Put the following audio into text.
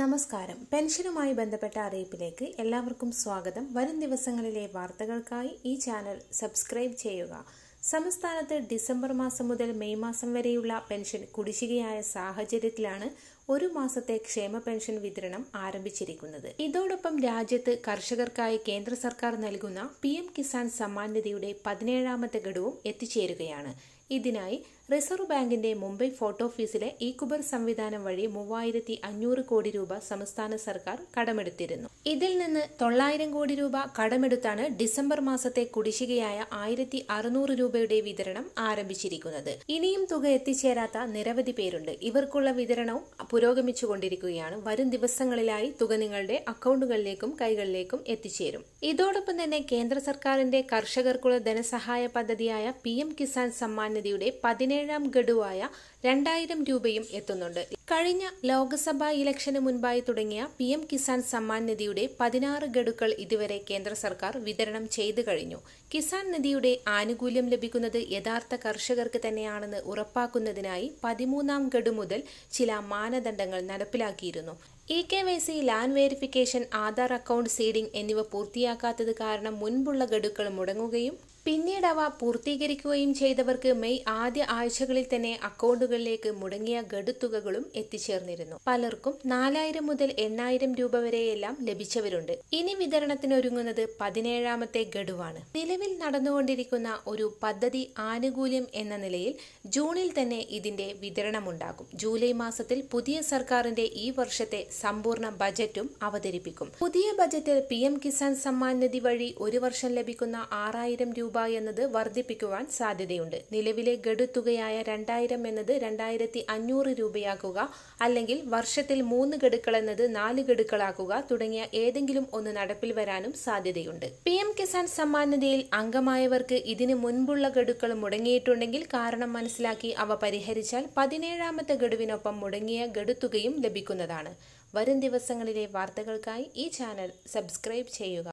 നമസ്കാരം പെൻഷനുമായി ബന്ധപ്പെട്ട അറിയിപ്പിലേക്ക് എല്ലാവർക്കും സ്വാഗതം വരും ദിവസങ്ങളിലെ വാർത്തകൾക്കായി ഈ ചാനൽ സബ്സ്ക്രൈബ് ചെയ്യുക സംസ്ഥാനത്ത് ഡിസംബർ മാസം മുതൽ മെയ് മാസം വരെയുള്ള പെൻഷൻ കുടിശ്ശികയായ സാഹചര്യത്തിലാണ് ഒരു മാസത്തെ ക്ഷേമ പെൻഷൻ വിതരണം ആരംഭിച്ചിരിക്കുന്നത് ഇതോടൊപ്പം രാജ്യത്ത് കർഷകർക്കായി കേന്ദ്ര സർക്കാർ നൽകുന്ന പി കിസാൻ സമ്മാൻ നിധിയുടെ പതിനേഴാമത്തെ ഘടവും എത്തിച്ചേരുകയാണ് ഇതിനായി റിസർവ് ബാങ്കിന്റെ മുംബൈ ഫോർട്ട് ഓഫീസിലെ ഈക്കുബർ സംവിധാനം വഴി മൂവായിരത്തി അഞ്ഞൂറ് കോടി രൂപ സംസ്ഥാന സർക്കാർ കടമെടുത്തിരുന്നു ഇതിൽ നിന്ന് തൊള്ളായിരം കോടി രൂപ കടമെടുത്താണ് ഡിസംബർ മാസത്തെ കുടിശ്ശികയായ ആയിരത്തി അറുന്നൂറ് രൂപയുടെ വിതരണം ആരംഭിച്ചിരിക്കുന്നത് ഇനിയും തുക എത്തിച്ചേരാത്ത നിരവധി പേരുണ്ട് ഇവർക്കുള്ള വിതരണവും പുരോഗമിച്ചുകൊണ്ടിരിക്കുകയാണ് വരും ദിവസങ്ങളിലായി തുക നിങ്ങളുടെ അക്കൗണ്ടുകളിലേക്കും കൈകളിലേക്കും എത്തിച്ചേരും ഇതോടൊപ്പം തന്നെ കേന്ദ്ര സർക്കാരിന്റെ കർഷകർക്കുള്ള ധനസഹായ പദ്ധതിയായ പി കിസാൻ സമ്മാൻ സമിതിയുടെ പതിനേഴാം ഗഡുവായ രണ്ടായിരം രൂപയും എത്തുന്നുണ്ട് കഴിഞ്ഞ ലോക്സഭാ ഇലക്ഷന് മുൻപായി തുടങ്ങിയ പി എം കിസാൻ സമ്മാൻ നിധിയുടെ പതിനാറ് ഗഡുക്കൾ ഇതുവരെ കേന്ദ്ര സർക്കാർ വിതരണം ചെയ്തു കഴിഞ്ഞു കിസാൻ നിധിയുടെ ആനുകൂല്യം ലഭിക്കുന്നത് യഥാർത്ഥ കർഷകർക്ക് തന്നെയാണെന്ന് ഉറപ്പാക്കുന്നതിനായി പതിമൂന്നാം ഗഡു മുതൽ ചില മാനദണ്ഡങ്ങൾ നടപ്പിലാക്കിയിരുന്നു e K Y C land verification Aadhaar account seeding എന്നിവ പൂർത്തിയാക്കാത്തത് കാരണം മുൻപുള്ള ഗഡുക്കൾ മുടങ്ങുകയും പിന്നീട് അവ പൂർത്തീകരിക്കുകയും ചെയ്തവർക്ക് മെയ് ആദ്യ ആഴ്ചകളിൽ തന്നെ അക്കൗണ്ടുകൾ അക്കൗണ്ടുകളിലേക്ക് മുടങ്ങിയ ഗഡുത്തുകകളും എത്തിച്ചേർന്നിരുന്നു പലർക്കും നാലായിരം മുതൽ എണ്ണായിരം രൂപ വരെയെല്ലാം ലഭിച്ചവരുണ്ട് ഇനി വിതരണത്തിനൊരുങ്ങുന്നത് പതിനേഴാമത്തെ ഗഡുവാണ് നിലവിൽ നടന്നുകൊണ്ടിരിക്കുന്ന ഒരു പദ്ധതി ആനുകൂല്യം എന്ന നിലയിൽ ജൂണിൽ തന്നെ ഇതിന്റെ വിതരണമുണ്ടാകും ജൂലൈ മാസത്തിൽ പുതിയ സർക്കാരിന്റെ ഈ വർഷത്തെ സമ്പൂർണ്ണ ബജറ്റും അവതരിപ്പിക്കും പുതിയ ബജറ്റിൽ പി എം കിസാൻ സമ്മാൻ നിധി വഴി ഒരു വർഷം ലഭിക്കുന്ന ആറായിരം രൂപ എന്നത് വർദ്ധിപ്പിക്കുവാൻ സാധ്യതയുണ്ട് നിലവിലെ ഗഡു തുകയായ രണ്ടായിരം എന്നത് രണ്ടായിരത്തി അഞ്ഞൂറ് രൂപയാക്കുക അല്ലെങ്കിൽ വർഷത്തിൽ മൂന്ന് ഗഡുക്കൾ എന്നത് നാല് ഗഡുക്കളാക്കുക തുടങ്ങിയ ഏതെങ്കിലും ഒന്ന് നടപ്പിൽ വരാനും സാധ്യതയുണ്ട് പി എം കിസാൻ സമ്മാൻ നിധിയിൽ അംഗമായവർക്ക് ഇതിനു മുൻപുള്ള ഗഡുക്കൾ മുടങ്ങിയിട്ടുണ്ടെങ്കിൽ കാരണം മനസ്സിലാക്കി അവ പരിഹരിച്ചാൽ പതിനേഴാമത്തെ ഗഡുവിനൊപ്പം മുടങ്ങിയ ഗഡുത്തുകയും ലഭിക്കുന്നതാണ് വരും ദിവസങ്ങളിലെ വാർത്തകൾക്കായി ഈ ചാനൽ സബ്സ്ക്രൈബ് ചെയ്യുക